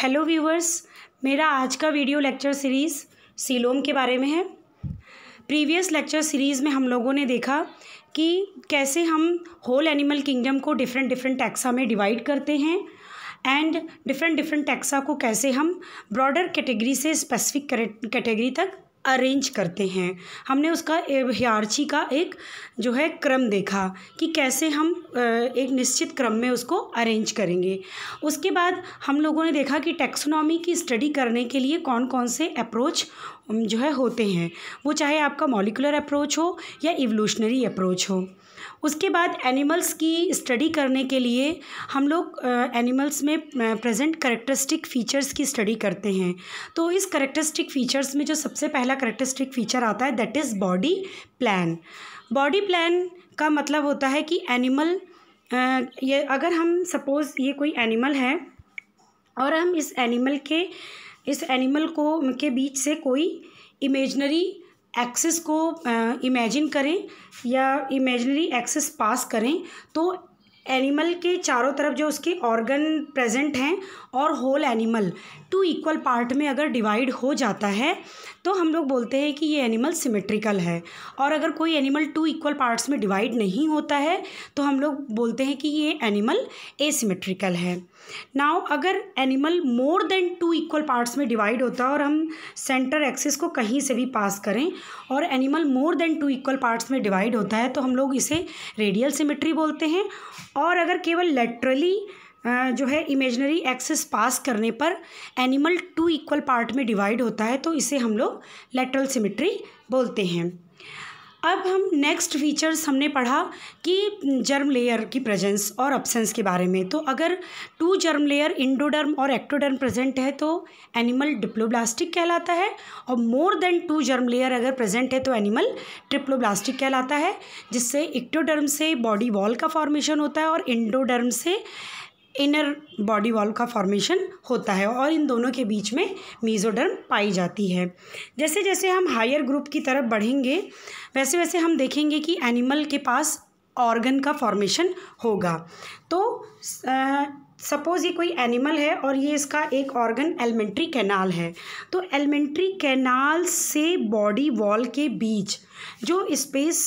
hello viewers मेरा आज का वीडियो लेक्चर सीरीज़ सीलोम के बारे में है प्रीवियस लेक्चर सीरीज़ में हम लोगों ने देखा कि कैसे हम होल एनिमल किंगडम को डिफरेंट डिफरेंट टैक्सा में डिवाइड करते हैं एंड डिफरेंट डिफरेंट टैक्सा को कैसे हम ब्रॉडर कैटेगरी से स्पेसिफिक कैटेगरी तक अरेंज करते हैं हमने उसका ह्यारछी का एक जो है क्रम देखा कि कैसे हम एक निश्चित क्रम में उसको अरेंज करेंगे उसके बाद हम लोगों ने देखा कि टेक्सोनॉमी की स्टडी करने के लिए कौन कौन से अप्रोच जो है होते हैं वो चाहे आपका मॉलिकुलर अप्रोच हो या इवोल्यूशनरी अप्रोच हो उसके बाद एनिमल्स की स्टडी करने के लिए हम लोग एनिमल्स में प्रेजेंट करेक्टरिस्टिक फ़ीचर्स की स्टडी करते हैं तो इस करेक्टरिस्टिक फ़ीचर्स में जो सबसे पहले पहला करेक्टरिस्टिक फीचर आता है that is body plan body plan का मतलब होता है कि एनिमल ये अगर हम सपोज़ ये कोई एनिमल है और हम इस एनिमल के इस एनिमल को के बीच से कोई इमेजनरी एक्सेस को इमेजिन uh, करें या इमेजनरी एक्सेस पास करें तो एनिमल के चारों तरफ जो उसके ऑर्गन प्रेजेंट हैं और whole animal two equal part में अगर डिवाइड हो जाता है तो हम लोग बोलते हैं कि ये एनिमल सिमेट्रिकल है और अगर कोई एनिमल टू इक्वल पार्ट्स में डिवाइड नहीं होता है तो हम लोग बोलते हैं कि ये एनिमल एसिमेट्रिकल है नाउ अगर animal more than two equal parts में डिवाइड होता है और हम सेंटर एक्सिस को कहीं से भी पास करें और animal more than two equal parts में डिवाइड होता है तो हम लोग इसे रेडियल सिमेट्री बोलते हैं और अगर केवल लेटरली जो है इमेजनरी एक्सेस पास करने पर एनिमल टू इक्वल पार्ट में डिवाइड होता है तो इसे हम लोग लेटरल सिमेट्री बोलते हैं अब हम नेक्स्ट फीचर्स हमने पढ़ा कि जर्म लेयर की प्रेजेंस और अपसेंस के बारे में तो अगर टू जर्म लेयर इंडोडर्म और एक्टोडर्म प्रेजेंट है तो एनिमल डिप्लोब्लास्टिक कहलाता है और more than two germ layer अगर प्रेजेंट है तो एनिमल ट्रिप्लोब्लास्टिक कहलाता है जिससे इक्टोडर्म से बॉडी वॉल का फॉर्मेशन होता है और इंडोडर्म से इनर बॉडी वॉल का फॉर्मेशन होता है और इन दोनों के बीच में मीजोडर्म पाई जाती है जैसे जैसे हम हायर ग्रुप की तरफ बढ़ेंगे वैसे वैसे हम देखेंगे कि एनिमल के पास ऑर्गन का फॉर्मेशन होगा तो सपोज़ ये कोई एनिमल है और ये इसका एक ऑर्गन एलिमेंट्री कैनाल है तो एलिमेंट्री कैनाल से बॉडी वॉल के बीच जो स्पेस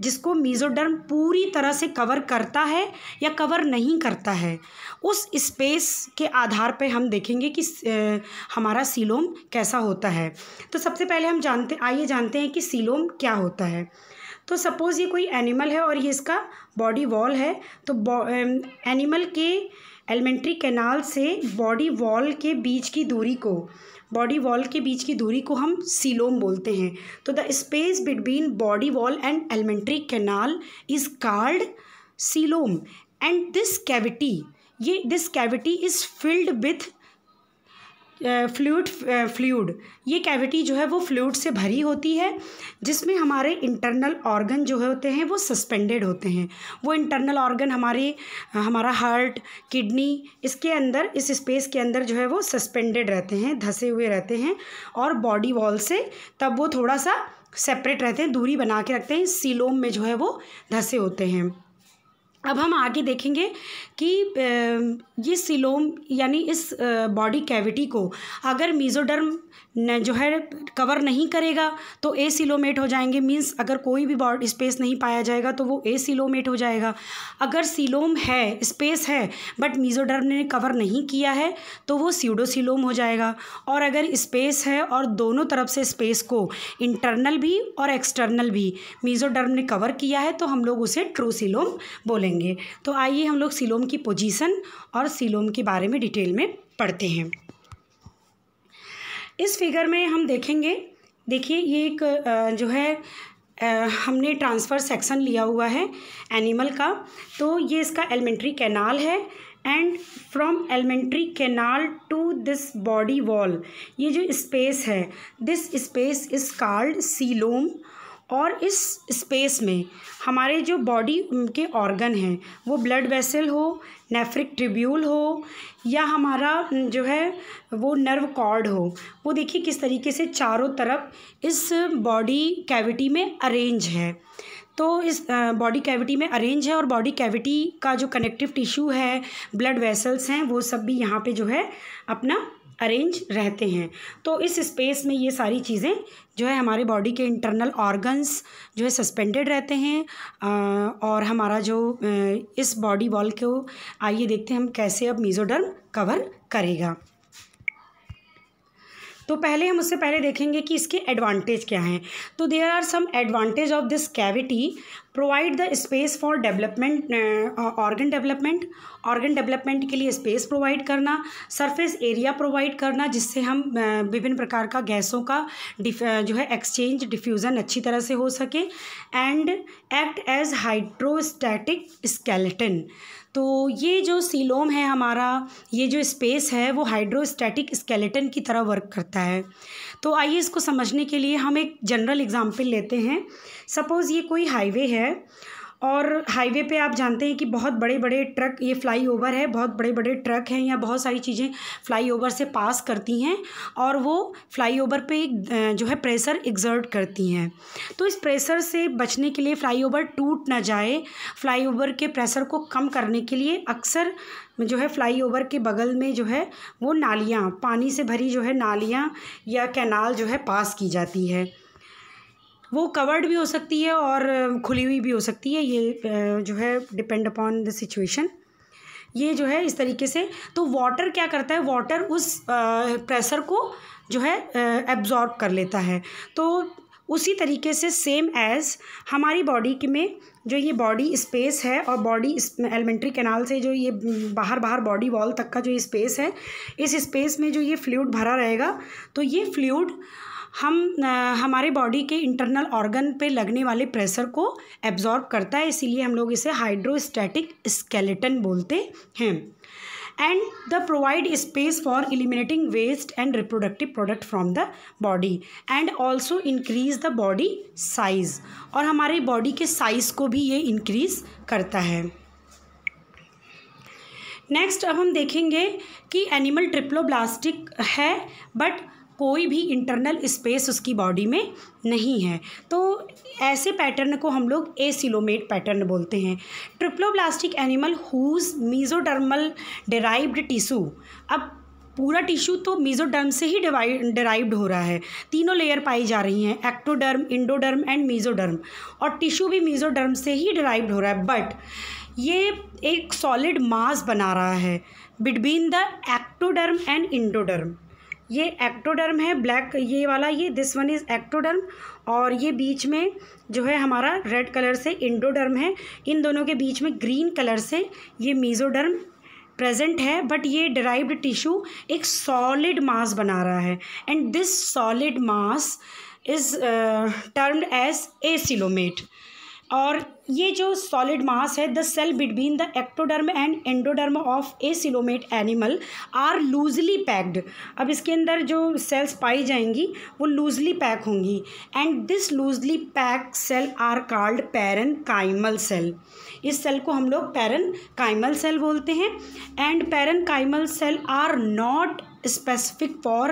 जिसको मीज़ोडर्म पूरी तरह से कवर करता है या कवर नहीं करता है उस स्पेस के आधार पर हम देखेंगे कि हमारा सीलोम कैसा होता है तो सबसे पहले हम जानते आइए जानते हैं कि सीलोम क्या होता है तो सपोज़ ये कोई एनिमल है और ये इसका बॉडी वॉल है तो एनिमल के एलिमेंट्री कैनाल से बॉडी वॉल के बीच की दूरी को बॉडी वॉल के बीच की दूरी को हम सीलोम बोलते हैं तो the space between body wall and alimentary canal is called coelom and this cavity ये this cavity is filled with fluid fluid ये कैविटी जो है वो फ्लूड से भरी होती है जिसमें हमारे इंटरनल ऑर्गन जो होते हैं वो सस्पेंडेड होते हैं वो इंटरनल ऑर्गन हमारे हमारा हार्ट किडनी इसके अंदर इस स्पेस के अंदर जो है वो सस्पेंडेड रहते हैं धसे हुए रहते हैं और बॉडी वॉल से तब वो थोड़ा सा सेपरेट रहते हैं दूरी बना के रखते हैं सीलोम में जो है वो धसे होते हैं अब हम आगे देखेंगे कि ये सिलोम यानी इस बॉडी कैविटी को अगर मीज़ोडर्म जो है कवर नहीं करेगा तो ए सिलोमेट हो जाएंगे मींस अगर कोई भी बॉडी स्पेस नहीं पाया जाएगा तो वो ए सिलोमेट हो जाएगा अगर सिलोम है स्पेस है बट मीज़ोडर्म ने कवर नहीं किया है तो वो सीडोसिलोम हो जाएगा और अगर स्पेस है और दोनों तरफ से स्पेस को इंटरनल भी और एक्सटर्नल भी मीज़ोडर्म ने कवर किया है तो हम लोग उसे ट्रू सिलोम बोलेंगे करेंगे तो आइए हम लोग सिलोम की पोजीशन और सिलोम के बारे में डिटेल में पढ़ते हैं इस फिगर में हम देखेंगे देखिए ये एक जो है हमने ट्रांसफ़र सेक्शन लिया हुआ है एनिमल का तो ये इसका एलिमेंट्री कैनाल है and from alimentary canal to this body wall ये जो स्पेस है this space is called coelom और इस स्पेस में हमारे जो बॉडी के ऑर्गन हैं वो ब्लड वेसल हो नेफ्रिक ट्रिब्यूल हो या हमारा जो है वो नर्व कॉर्ड हो वो देखिए किस तरीके से चारों तरफ इस बॉडी कैविटी में अरेंज है तो इस बॉडी कैविटी में अरेंज है और बॉडी कैविटी का जो कनेक्टिव टिश्यू है ब्लड वेसल्स हैं वो सब भी यहाँ पे जो है अपना अरेंज रहते हैं तो इस स्पेस में ये सारी चीज़ें जो है हमारे बॉडी के इंटरनल ऑर्गन्स जो है सस्पेंडेड रहते हैं और हमारा जो इस बॉडी वॉल को आइए देखते हैं हम कैसे अब मीज़ोडर्म कवर करेगा तो पहले हम उससे पहले देखेंगे कि इसके एडवांटेज क्या हैं तो there are some advantage of this cavity provide the space for development organ development organ development के लिए स्पेस प्रोवाइड करना सरफेस एरिया प्रोवाइड करना जिससे हम uh, विभिन्न प्रकार का गैसों का uh, जो है एक्सचेंज डिफ्यूज़न अच्छी तरह से हो सके and act as hydrostatic skeleton तो ये जो सीलोम है हमारा ये जो स्पेस है वो हाइड्रोस्टैटिक स्केलेटन की तरह वर्क करता है तो आइए इसको समझने के लिए हम एक जनरल एग्ज़ाम्पल लेते हैं सपोज़ ये कोई हाईवे है और हाईवे पे आप जानते हैं कि बहुत बड़े बड़े ट्रक ये फ्लाई ओवर है बहुत बड़े बड़े ट्रक हैं या बहुत सारी चीज़ें फ्लाई ओवर से पास करती हैं और वो फ्लाई ओवर पर जो है प्रेशर एग्जर्ट करती हैं तो इस प्रेशर से बचने के लिए फ्लाई ओवर टूट ना जाए फ्लाई ओवर के प्रेशर को कम करने के लिए अक्सर जो है फ़्लाई ओवर के बगल में जो है वो नालियाँ पानी से भरी जो है नालियाँ या कैनाल जो है पास की जाती है वो कवर्ड भी हो सकती है और खुली हुई भी हो सकती है ये जो है डिपेंड अपॉन द सिचुएशन ये जो है इस तरीके से तो वाटर क्या करता है वाटर उस प्रेशर को जो है एब्जॉर्ब कर लेता है तो उसी तरीके से सेम एज़ हमारी बॉडी के में जो ये बॉडी स्पेस है और बॉडी एलिमेंट्री कैनाल से जो ये हम्म, बाहर बाहर बॉडी वॉल तक का जो स्पेस है इस स्पेस में जो ये फ्लूड भरा रहेगा तो ये फ्लूड हम आ, हमारे बॉडी के इंटरनल ऑर्गन पे लगने वाले प्रेशर को एब्जॉर्ब करता है इसीलिए हम लोग इसे हाइड्रोस्टैटिक स्केलेटन बोलते हैं and the provide space for eliminating waste and reproductive product from the body and also increase the body size और हमारे बॉडी के साइज को भी ये इंक्रीज करता है नेक्स्ट अब हम देखेंगे कि एनिमल ट्रिप्लोब्लास्टिक है बट कोई भी इंटरनल स्पेस उसकी बॉडी में नहीं है तो ऐसे पैटर्न को हम लोग एसिलोमेट पैटर्न बोलते हैं triploblastic animal whose mesodermal derived tissue अब पूरा टिश्यू तो मीजोडर्म से ही डिराइव्ड हो रहा है तीनों लेयर पाई जा रही हैं एक्टोडर्म इंडोडर्म एंड मीजोडर्म और टिश्यू भी मीजोडर्म से ही डिराइव्ड हो रहा है बट ये एक सॉलिड मास बना रहा है between the ectoderm and endoderm ये एक्टोडर्म है ब्लैक ये वाला ये दिस वन इज़ एक्टोडर्म और ये बीच में जो है हमारा रेड कलर से इंडोडर्म है इन दोनों के बीच में ग्रीन कलर से ये मीज़ोडर्म प्रेजेंट है बट ये डराइव्ड टिश्यू एक सॉलिड मास बना रहा है and this solid mass is termed as acoelomate और ये जो सॉलिड मास है the cell between the ectoderm and endoderm of acoelomate animal are loosely packed अब इसके अंदर जो सेल्स पाई जाएंगी वो लूजली पैक होंगी and this loosely pack cell are called parenchymal cell इस सेल को हम लोग पैरन काइमल सेल बोलते हैं and parenchymal cell are not specific for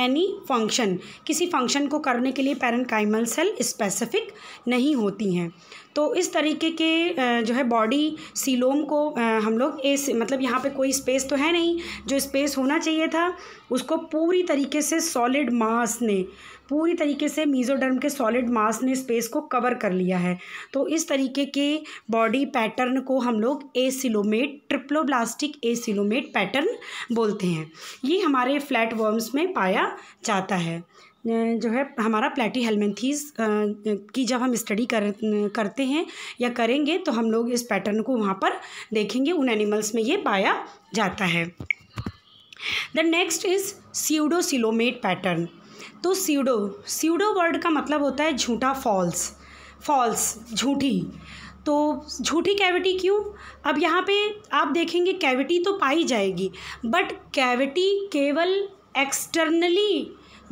any function किसी फंक्शन को करने के लिए पैरन काइमल सेल स्पेसिफिक नहीं होती हैं तो इस तरीके के जो है बॉडी सीलोम को हम लोग इस मतलब यहाँ पे कोई स्पेस तो है नहीं जो स्पेस होना चाहिए था उसको पूरी तरीके से सॉलिड मास ने पूरी तरीके से मीज़ोडर्म के सॉलिड मास ने स्पेस को कवर कर लिया है तो इस तरीके के बॉडी पैटर्न को हम लोग acoelomate triploblastic acoelomate pattern बोलते हैं ये हमारे फ्लैट वर्म्स में पाया जाता है जो है हमारा प्लेटी हेलमेंथीज की जब हम स्टडी कर करते हैं या करेंगे तो हम लोग इस पैटर्न को वहाँ पर देखेंगे उन एनिमल्स में ये पाया जाता है the next is pseudocoelomate pattern तो सीडो सीडो वर्ड का मतलब होता है झूठा फॉल्स फॉल्स झूठी तो झूठी कैविटी क्यों अब यहाँ पे आप देखेंगे कैविटी तो पाई जाएगी बट कैविटी केवल एक्सटर्नली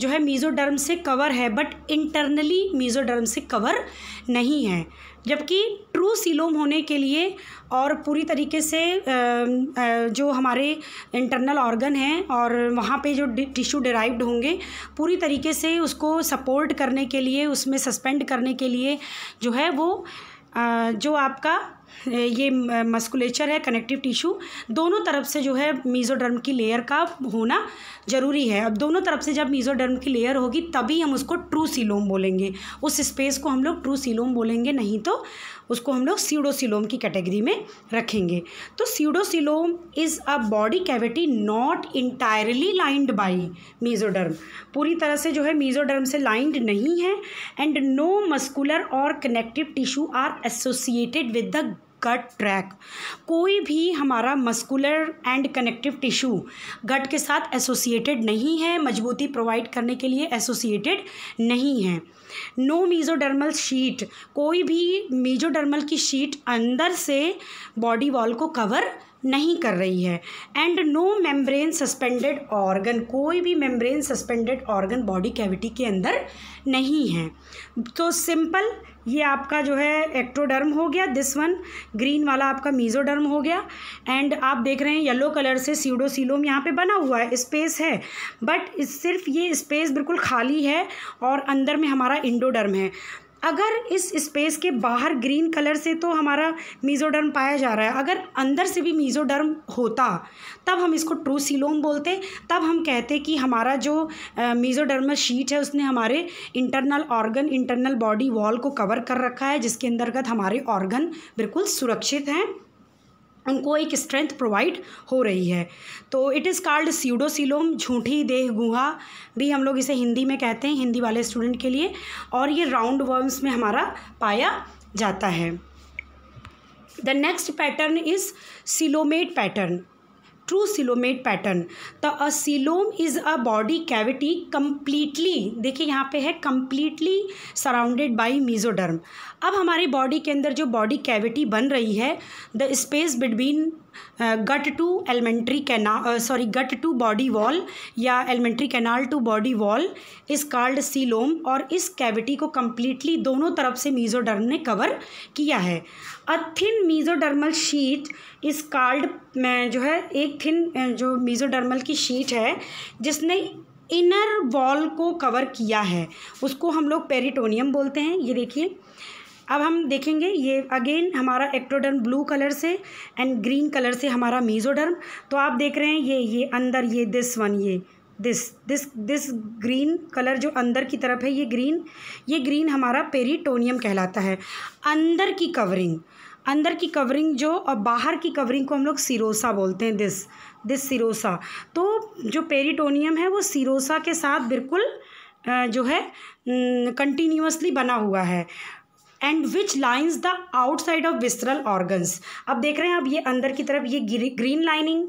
जो है मीज़ोडर्म से कवर है बट इंटरनली मीज़ोडर्म से कवर नहीं है जबकि ट्रू सीलोम होने के लिए और पूरी तरीके से जो हमारे इंटरनल ऑर्गन हैं और वहाँ पे जो टिश्यू डिराइव्ड होंगे पूरी तरीके से उसको सपोर्ट करने के लिए उसमें सस्पेंड करने के लिए जो है वो जो आपका ये मस्कुलेचर है कनेक्टिव टिश्यू दोनों तरफ से जो है मीज़ोडर्म की लेयर का होना ज़रूरी है अब दोनों तरफ से जब मीज़ोडर्म की लेयर होगी तभी हम उसको ट्रू सीलोम बोलेंगे उस स्पेस को हम लोग ट्रू सीलोम बोलेंगे नहीं तो उसको हम लोग सीडोसिलोम की कैटेगरी में रखेंगे तो pseudocoelom is a body cavity not entirely lined by mesoderm पूरी तरह से जो है मीज़ोडर्म से लाइंड नहीं है एंड नो मस्कुलर और connective tissue are associated with the gut tract कोई भी हमारा muscular and connective tissue gut के साथ एसोसिएटेड नहीं है मजबूती प्रोवाइड करने के लिए एसोसिएटेड नहीं है नो मीजोडर्मल शीट कोई भी मीजोडर्मल की शीट अंदर से बॉडी वॉल को कवर नहीं कर रही है and no membrane suspended organ कोई भी membrane suspended organ body cavity के अंदर नहीं है तो सिंपल ये आपका जो है एक्टोडर्म हो गया दिस वन ग्रीन वाला आपका मीजोडर्म हो गया एंड आप देख रहे हैं येलो कलर से सीडोसीलोम यहाँ पे बना हुआ है स्पेस है बट सिर्फ ये स्पेस बिल्कुल खाली है और अंदर में हमारा इंडोडर्म है अगर इस स्पेस के बाहर ग्रीन कलर से तो हमारा मीज़ोडर्म पाया जा रहा है अगर अंदर से भी मीज़ोडर्म होता तब हम इसको ट्रू सिलोम बोलते तब हम कहते कि हमारा जो मीज़ोडर्मल शीट है उसने हमारे internal organ internal body wall को कवर कर रखा है जिसके अंतर्गत हमारे ऑर्गन बिल्कुल सुरक्षित हैं उनको एक स्ट्रेंथ प्रोवाइड हो रही है तो इट इज़ कॉल्ड सीडोसिलोम झूठी देह गुहा भी हम लोग इसे हिंदी में कहते हैं हिंदी वाले स्टूडेंट के लिए और ये राउंड वर्म्स में हमारा पाया जाता है the next pattern is coelomate pattern true coelomate pattern the a coelom is a body cavity completely देखिए यहाँ पे है कम्प्लीटली सराउंडेड बाई मीजोडर्म अब हमारी बॉडी के अंदर जो बॉडी कैविटी बन रही है the space between gut to alimentary canal sorry gut to body wall या alimentary canal to body wall is called coelom और इस कैविटी को कम्प्लीटली दोनों तरफ से मीजोडर्म ने कवर किया है a thin mesodermal sheet is called में जो है एक थिन जो मीजोडर्मल की शीट है जिसने इनर वॉल को कवर किया है उसको हम लोग पेरिटोनियम बोलते हैं ये देखिए अब हम देखेंगे ये अगेन हमारा एक्ट्रोडर्म ब्लू कलर से एंड ग्रीन कलर से हमारा मीजोडर्म तो आप देख रहे हैं ये ये अंदर ये दिस वन ये this this this green colour जो अंदर की तरफ है ये ग्रीन ये ग्रीन हमारा पेरीटोनियम कहलाता है अंदर की कवरिंग अंदर की कवरिंग जो और बाहर की कवरिंग को हम लोग सिरोसा बोलते हैं दिस दिस सिरोसा तो जो पेरीटोनियम है वो सिरोसा के साथ बिल्कुल जो है कंटिन्यूसली बना हुआ है and which lines the outside of visceral organs अब देख रहे हैं आप ये अंदर की तरफ ये ग्रीन लाइनिंग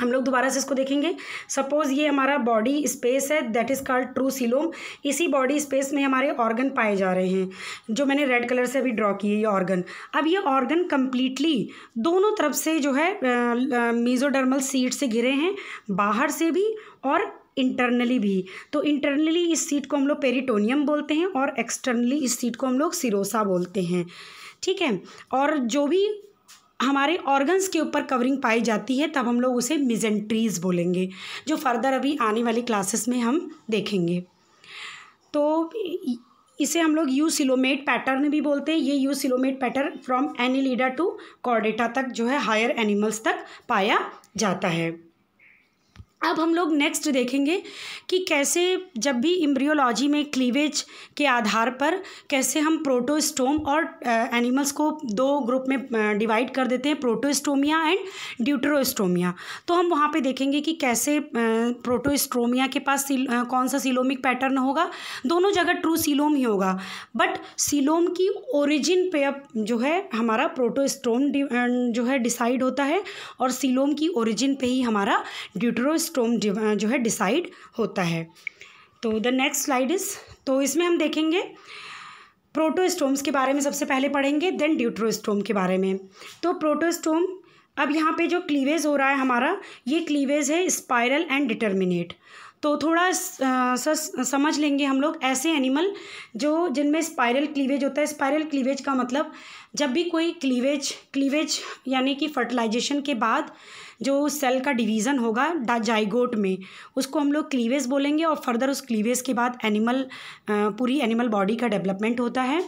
हम लोग दोबारा से इसको देखेंगे सपोज ये हमारा बॉडी स्पेस है that is called true coelom इसी बॉडी स्पेस में हमारे ऑर्गन पाए जा रहे हैं जो मैंने रेड कलर से अभी ड्रॉ किए ये ऑर्गन अब ये ऑर्गन कम्प्लीटली दोनों तरफ से जो है मीजोडर्मल सीट से घिरे हैं बाहर से भी और इंटरनली भी तो इंटरनली इस सीट को हम लोग पेरिटोनियम बोलते हैं और एक्सटर्नली इस सीट को हम लोग सिरोसा बोलते हैं ठीक है और जो भी हमारे ऑर्गन्स के ऊपर कवरिंग पाई जाती है तब हम लोग उसे मिजेंट्रीज बोलेंगे जो फर्दर अभी आने वाली क्लासेस में हम देखेंगे तो इसे हम लोग यू सिलोमेट पैटर्न भी बोलते हैं ये eucoelomate pattern from Annelida to Chordata तक जो है हायर एनिमल्स तक पाया जाता है अब हम लोग नेक्स्ट देखेंगे कि कैसे जब भी इम्ब्रियोलॉजी में क्लीवेज के आधार पर कैसे हम प्रोटोस्टोम और एनिमल्स को दो ग्रुप में डिवाइड कर देते हैं प्रोटोस्टोमिया एंड ड्यूटरोस्टोमिया तो हम वहाँ पे देखेंगे कि कैसे प्रोटोस्टोमिया के पास सील, कौन सा सिलोमिक पैटर्न होगा दोनों जगह ट्रू सिलोम ही होगा बट सिलोम की ओरिजिन पे अब जो है हमारा प्रोटोस्टोम जो है डिसाइड होता है और सीलोम की ओरिजिन पर ही हमारा ड्यूटरोस्ट क्रोमोस्ट्रोम जो है डिसाइड होता है तो द नेक्स्ट स्लाइड इज़ तो इसमें हम देखेंगे प्रोटोस्टोम्स के बारे में सबसे पहले पढ़ेंगे देन ड्यूट्रोस्टोम के बारे में तो प्रोटोस्टोम अब यहाँ पे जो क्लीवेज हो रहा है हमारा ये क्लीवेज है स्पायरल एंड डिटर्मिनेट तो थोड़ा स, समझ लेंगे हम लोग ऐसे एनिमल जो जिनमें स्पायरल क्लीवेज होता है स्पायरल क्लीवेज का मतलब जब भी कोई क्लीवेज क्लीवेज यानी कि फर्टिलाइजेशन के बाद जो सेल का डिवीज़न होगा डाजाइगोट में उसको हम लोग क्लीवेज बोलेंगे और फर्दर उस क्लीवेज के बाद एनिमल पूरी एनिमल बॉडी का डेवलपमेंट होता है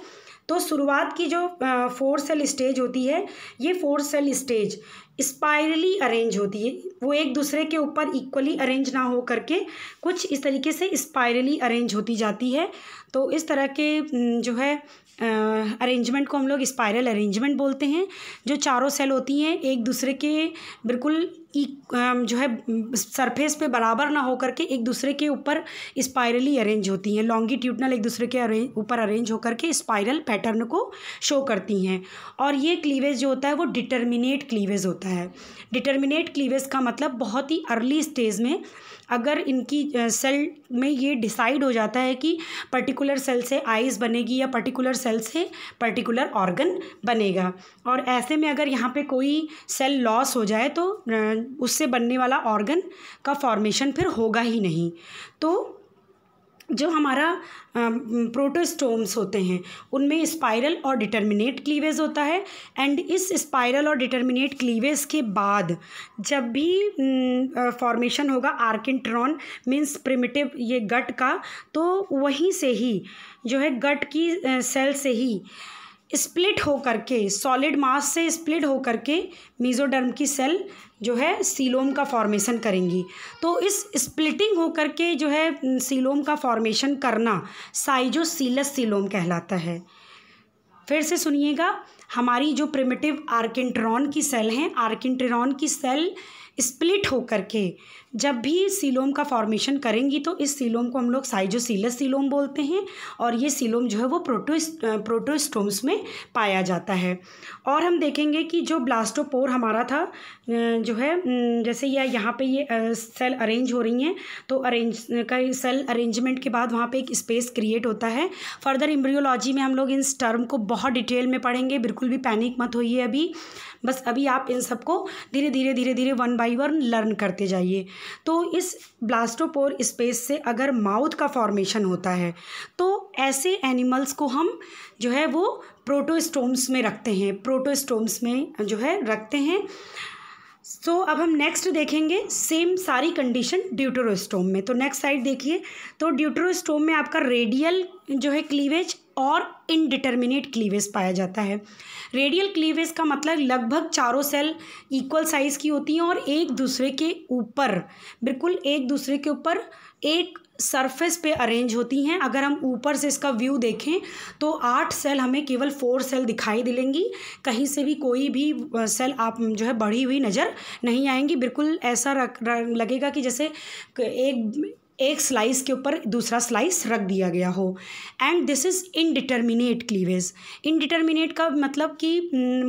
तो शुरुआत की जो फोर सेल स्टेज होती है ये four cell stage spirally arrange होती है वो एक दूसरे के ऊपर इक्वली अरेंज ना हो करके कुछ इस तरीके से स्पायरली अरेंज होती जाती है तो इस तरह के जो है अरेंजमेंट को हम लोग स्पायरल अरेंजमेंट बोलते हैं जो चारों सेल होती हैं एक दूसरे के बिल्कुल e, जो है सरफेस पे बराबर ना होकर के एक दूसरे के ऊपर स्पायरली अरेंज होती हैं लॉन्गिट्यूडनल एक दूसरे के ऊपर अरेंज होकर के स्पायरल पैटर्न को शो करती हैं और ये क्लीवेज जो होता है वो डिटर्मिनेट क्लीवेज होता है डिटर्मिनेट क्लीवेज का मतलब बहुत ही अर्ली स्टेज में अगर इनकी सेल में ये डिसाइड हो जाता है कि पर्टिकुलर सेल से आइज़ बनेगी या पर्टिकुलर सेल से पर्टिकुलर ऑर्गन बनेगा और ऐसे में अगर यहाँ पे कोई सेल लॉस हो जाए तो उससे बनने वाला ऑर्गन का फॉर्मेशन फिर होगा ही नहीं तो जो हमारा प्रोटोस्टोम्स होते हैं उनमें स्पाइरल और डिटर्मिनेट क्लीवेज होता है एंड इस स्पाइरल और डिटर्मिनेट क्लीवेज के बाद जब भी फॉर्मेशन होगा आर्किट्रॉन मीन्स प्रिमिटिव ये गट का तो वहीं से ही जो है गट की सेल से ही स्प्लिट हो करके सॉलिड मास से स्प्लिट हो करके मीजोडर्म की सेल जो है सीलोम का फॉर्मेशन करेंगी तो इस स्प्लिटिंग होकर के जो है सीलोम का फॉर्मेशन करना साइजोसीलस सीलोम कहलाता है फिर से सुनिएगा हमारी जो प्रिमिटिव आर्किट्रॉन की सेल हैं आर्किट्रॉन की सेल स्प्लिट होकर के जब भी सीलोम का फॉर्मेशन करेंगी तो इस सीलोम को हम लोग साइजोसीलस सीलोम बोलते हैं और ये सीलोम जो है वो प्रोटो प्रोटोस्टोम्स में पाया जाता है और हम देखेंगे कि जो ब्लास्टोपोर हमारा था जो है जैसे यह यहाँ पे ये सेल अरेंज हो रही हैं तो अरेंज का सेल अरेंजमेंट के बाद वहाँ पे एक स्पेस क्रिएट होता है फर्दर इम्ब्रियोलॉजी में हम लोग इन टर्म को बहुत डिटेल में पढ़ेंगे बिल्कुल भी पैनिक मत होइए अभी बस अभी आप इन सबको धीरे धीरे धीरे धीरे वन बाई वन लर्न करते जाइए तो इस ब्लास्टोपोर स्पेस से अगर माउथ का फॉर्मेशन होता है तो ऐसे एनिमल्स को हम जो है वो प्रोटोस्टोम्स में रखते हैं प्रोटोस्टोम्स में जो है रखते हैं सो so, अब हम नेक्स्ट देखेंगे सेम सारी कंडीशन ड्यूटरोस्टोम में तो नेक्स्ट साइड देखिए तो ड्यूटरोस्टोम में आपका रेडियल जो है क्लीवेज और इनडिटर्मिनेट क्लीवेज पाया जाता है रेडियल क्लीवेज का मतलब लगभग चारों सेल इक्वल साइज़ की होती हैं और एक दूसरे के ऊपर बिल्कुल एक दूसरे के ऊपर एक सरफेस पे अरेंज होती हैं अगर हम ऊपर से इसका व्यू देखें तो आठ सेल हमें केवल फोर सेल दिखाई दिलेंगी कहीं से भी कोई भी सेल आप जो है बढ़ी हुई नज़र नहीं आएंगी बिल्कुल ऐसा रख लगेगा कि जैसे एक एक स्लाइस के ऊपर दूसरा स्लाइस रख दिया गया हो and this is indeterminate cleavage indeterminate का मतलब कि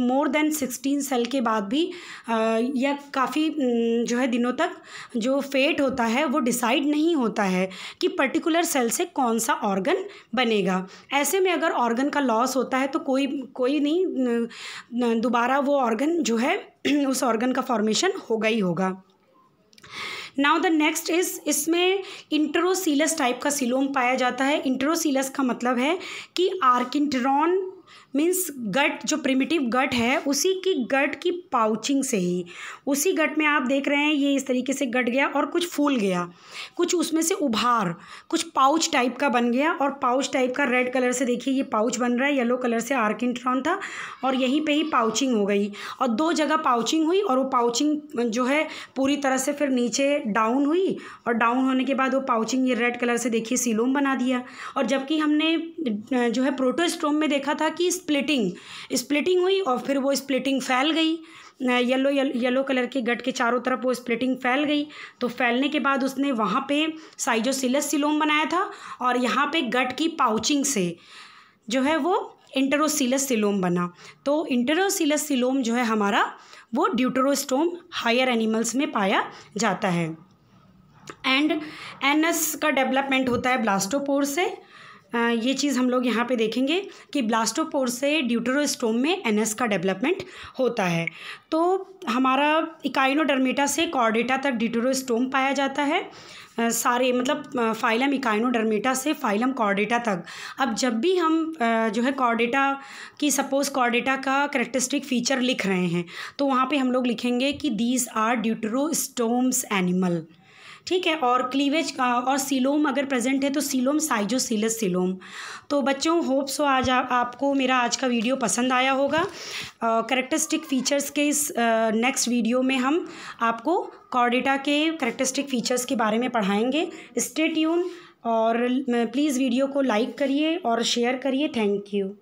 मोर देन सिक्सटीन सेल के बाद भी या काफ़ी mm, जो है दिनों तक जो फेट होता है वो डिसाइड नहीं होता है कि पर्टिकुलर सेल से कौन सा ऑर्गन बनेगा ऐसे में अगर ऑर्गन का लॉस होता है तो कोई कोई नहीं दोबारा वो ऑर्गन जो है उस ऑर्गन का फॉर्मेशन होगा ही होगा नाउ द नेक्स्ट इज इसमें इंट्रोसीलस टाइप का सिलोम पाया जाता है इंट्रोसीलस का मतलब है कि आर्किंट्रॉन मीन्स गट जो प्रिमिटिव गट है उसी की गट की पाउचिंग से ही उसी गट में आप देख रहे हैं ये इस तरीके से गट गया और कुछ फूल गया कुछ उसमें से उभार कुछ पाउच टाइप का बन गया और पाउच टाइप का रेड कलर से देखिए ये पाउच बन रहा है येलो कलर से आर्किट्रॉन था और यहीं पर ही पाउचिंग हो गई और दो जगह पाउचिंग हुई और वो पाउचिंग जो है पूरी तरह से फिर नीचे डाउन हुई और डाउन होने के बाद वो पाउचिंग ये रेड कलर से देखिए सीलोम बना दिया और जबकि हमने जो है प्रोटोस्ट्रोम में देखा था कि स्प्लिटिंग स्प्लिटिंग हुई और फिर वो स्प्लिटिंग फैल गई येलो येलो कलर के गट के चारों तरफ वो स्प्लिटिंग फैल गई तो फैलने के बाद उसने वहाँ पे साइजोसिलस सिलोम बनाया था और यहाँ पे गट की पाउचिंग से जो है वो इंटरोसिलस सिलोम बना तो इंटरोसिलस सिलोम जो है हमारा वो ड्यूटरोस्टोम हायर एनिमल्स में पाया जाता है एंड एनएस का डेवलपमेंट होता है ब्लास्टोपोर से ये चीज़ हम लोग यहाँ पे देखेंगे कि ब्लास्टोपोर से ड्यूटरोस्टोम में एनएस का डेवलपमेंट होता है तो हमारा इकाइनोडर्मेटा से कॉर्डेटा तक ड्यूटरोस्टोम पाया जाता है सारे मतलब फाइलम इकाइनोडर्मेटा से फाइलम कॉर्डेटा तक अब जब भी हम जो है कॉर्डेटा की सपोज कॉर्डेटा का करेक्टरिस्टिक फ़ीचर लिख रहे हैं तो वहाँ पे हम लोग लिखेंगे कि दीज आर ड्यूटरोस्टोम्स एनिमल ठीक है और क्लीवेज और सिलोम अगर प्रेजेंट है तो सिलोम साइजो साइजोसीलस सिलोम तो बच्चों होप सो आज आ, आपको मेरा आज का वीडियो पसंद आया होगा करेक्टरिस्टिक फीचर्स के इस नेक्स्ट वीडियो में हम आपको कॉर्डेटा के करेक्टरिस्टिक फीचर्स के बारे में पढ़ाएंगे स्टेट्यून और प्लीज़ वीडियो को लाइक करिए और शेयर करिए थैंक यू